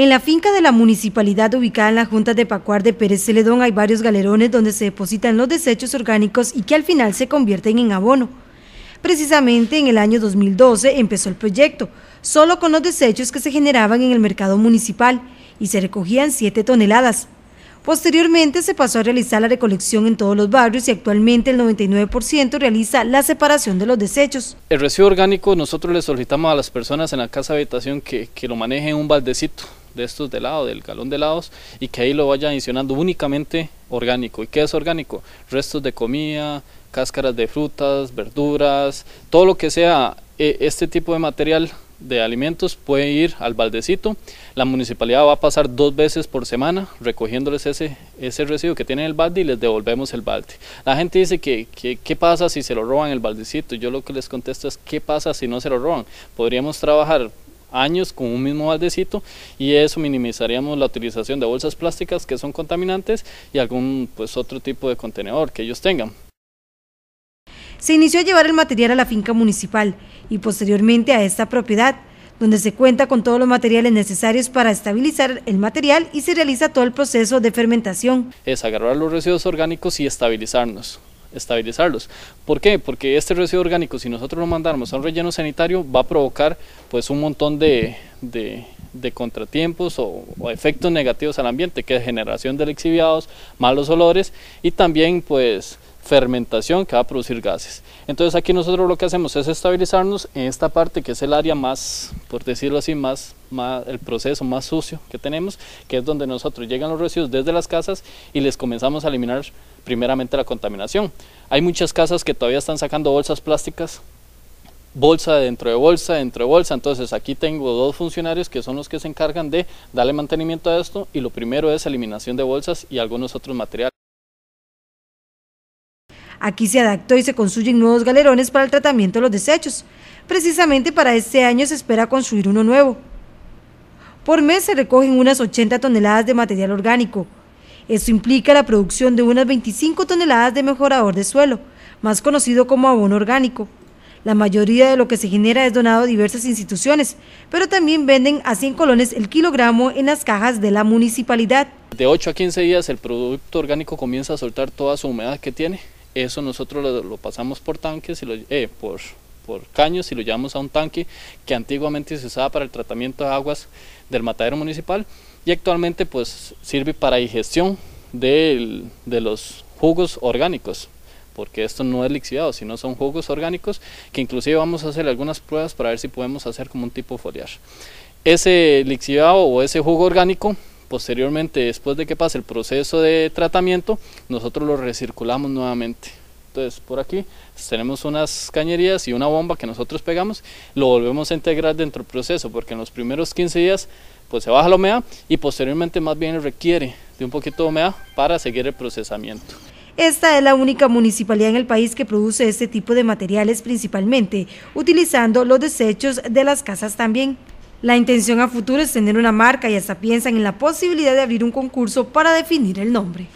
En la finca de la municipalidad ubicada en la Junta de Pacuar de Pérez Celedón hay varios galerones donde se depositan los desechos orgánicos y que al final se convierten en abono. Precisamente en el año 2012 empezó el proyecto, solo con los desechos que se generaban en el mercado municipal y se recogían 7 toneladas. Posteriormente se pasó a realizar la recolección en todos los barrios y actualmente el 99% realiza la separación de los desechos. El residuo orgánico nosotros le solicitamos a las personas en la casa habitación que, que lo manejen en un baldecito de estos de lado del galón de lados y que ahí lo vaya adicionando únicamente orgánico. ¿Y qué es orgánico? Restos de comida, cáscaras de frutas, verduras, todo lo que sea e, este tipo de material de alimentos puede ir al baldecito. La municipalidad va a pasar dos veces por semana recogiéndoles ese, ese residuo que tiene el balde y les devolvemos el balde. La gente dice que, que qué pasa si se lo roban el baldecito. Yo lo que les contesto es qué pasa si no se lo roban. Podríamos trabajar años con un mismo baldecito y eso minimizaríamos la utilización de bolsas plásticas que son contaminantes y algún pues otro tipo de contenedor que ellos tengan. Se inició a llevar el material a la finca municipal y posteriormente a esta propiedad, donde se cuenta con todos los materiales necesarios para estabilizar el material y se realiza todo el proceso de fermentación. Es agarrar los residuos orgánicos y estabilizarnos estabilizarlos. ¿Por qué? Porque este residuo orgánico, si nosotros lo mandamos a un relleno sanitario, va a provocar pues un montón de, de, contratiempos o, o, efectos negativos al ambiente, que es generación de lixiviados, malos olores y también pues fermentación que va a producir gases. Entonces aquí nosotros lo que hacemos es estabilizarnos en esta parte que es el área más, por decirlo así, más, el proceso más sucio que tenemos, que es donde nosotros llegan los residuos desde las casas y les comenzamos a eliminar primeramente la contaminación. Hay muchas casas que todavía están sacando bolsas plásticas bolsa dentro de bolsa, dentro de bolsa. Entonces aquí tengo dos funcionarios que son los que se encargan de darle mantenimiento a esto y lo primero es eliminación de bolsas y algunos otros materiales. Aquí se adaptó y se construyen nuevos galerones para el tratamiento de los desechos. Precisamente para este año se espera construir uno nuevo. Por mes se recogen unas 80 toneladas de material orgánico. Esto implica la producción de unas 25 toneladas de mejorador de suelo, más conocido como abono orgánico. La mayoría de lo que se genera es donado a diversas instituciones, pero también venden a 100 colones el kilogramo en las cajas de la municipalidad. De 8 a 15 días el producto orgánico comienza a soltar toda su humedad que tiene eso nosotros lo, pasamos por tanques, y eh, por, caños y lo llevamos a un tanque que antiguamente se usaba para el tratamiento de aguas del matadero municipal y actualmente pues sirve para digestión de, de los jugos orgánicos porque esto no es lixiviado, sino son jugos orgánicos que inclusive vamos a hacer algunas pruebas para ver si podemos hacer como un tipo foliar. Ese lixiviado o ese jugo orgánico Posteriormente, después de que pase el proceso de tratamiento, nosotros lo recirculamos nuevamente. Entonces, por aquí tenemos unas cañerías y una bomba que nosotros pegamos, lo volvemos a integrar dentro del proceso, porque en los primeros 15 días pues se baja la humedad y posteriormente más bien requiere de un poquito de humedad para seguir el procesamiento. Esta es la única municipalidad en el país que produce este tipo de materiales principalmente, utilizando los desechos de las casas también. La intención a futuro es tener una marca y hasta piensan en la posibilidad de abrir un concurso para definir el nombre.